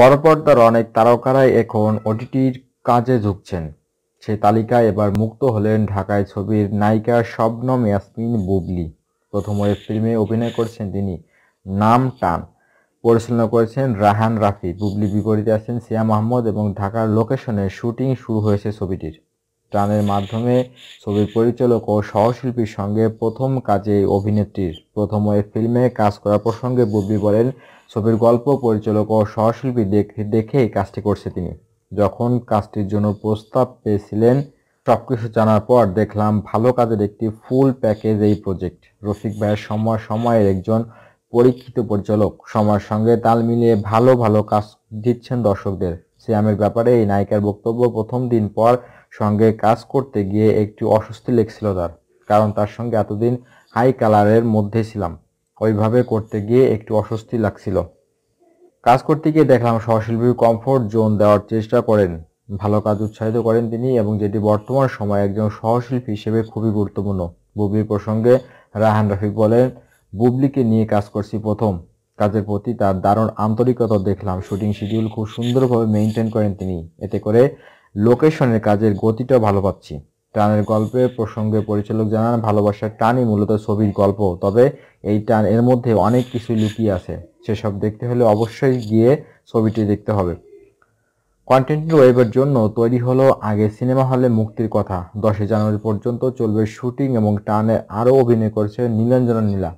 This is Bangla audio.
বড় পর্দার অনেক তারকারাই এখন ওটিটির কাজে ঝুঁকছেন সে তালিকায় এবার মুক্ত হলেন ঢাকায় ছবির নায়িকা শবনম ইয়াসমিন বুবলি প্রথম ওয়েব ফিল্মে অভিনয় করছেন তিনি নাম টান পরিচালনা করেছেন রাহান রাফি বুবলি বিপরীতে আছেন সিয়া মাহমুদ এবং ঢাকার লোকেশনে শুটিং শুরু হয়েছে ছবিটির প্রাণের মাধ্যমে ছবির পরিচালক ও সহশিল্পীর সঙ্গে প্রথম কাজে অভিনেত্রীর প্রথম ওয়েব ফিল্মে কাজ করার প্রসঙ্গে বুবি বলেন ছবির গল্প পরিচালক ও সহশিল্পী দেখে দেখেই কাজটি করছে তিনি যখন কাজটির জন্য প্রস্তাব পেয়েছিলেন সব কিছু জানার পর দেখলাম ভালো কাজের একটি ফুল প্যাকেজ এই প্রজেক্ট রফিক ভাইয়ের সময় সময়ের একজন পরীক্ষিত পরিচালক সময়ের সঙ্গে তাল মিলিয়ে ভালো ভালো কাজ দিচ্ছেন দর্শকদের সিয়ামের ব্যাপারে এই নায়িকার বক্তব্য প্রথম দিন পর সঙ্গে কাজ করতে গিয়ে একটি অস্বস্তি লেগছিল তার কারণ তার সঙ্গে এতদিন হাই কালারের মধ্যে ছিলাম ওইভাবে করতে গিয়ে একটু অস্বস্তি লাগছিল কাজ করতে গিয়ে দেখলাম সহশিল্পী কমফোর্ট জোন দেওয়ার চেষ্টা করেন ভালো কাজ উৎসাহিত করেন তিনি এবং যেটি বর্তমান সময়ে একজন সহশিল্পী হিসেবে খুবই গুরুত্বপূর্ণ বুবলি প্রসঙ্গে রাহান রফিক বলেন বুবলিকে নিয়ে কাজ করছি প্রথম কাজের প্রতি তার দারুণ আন্তরিকতা দেখলাম শুটিং শিডিউল খুব সুন্দরভাবে মেনটেন করেন তিনি এতে করে লোকেশনের কাজের গতিটা ভালো পাচ্ছি টানের গল্পে প্রসঙ্গে পরিচালক জানান ভালোবাসার টানই মূলত ছবির গল্প তবে এই টান এর মধ্যে অনেক কিছু লুকিয়ে আছে সেসব দেখতে হলে অবশ্যই গিয়ে ছবিটি দেখতে হবে কন্টেন্ট ওয়েবের জন্য তৈরি হলো আগে সিনেমা হলে মুক্তির কথা দশই জানুয়ারি পর্যন্ত চলবে শুটিং এবং টানে আরও অভিনয় করছে নীলাঞ্জনা নীলা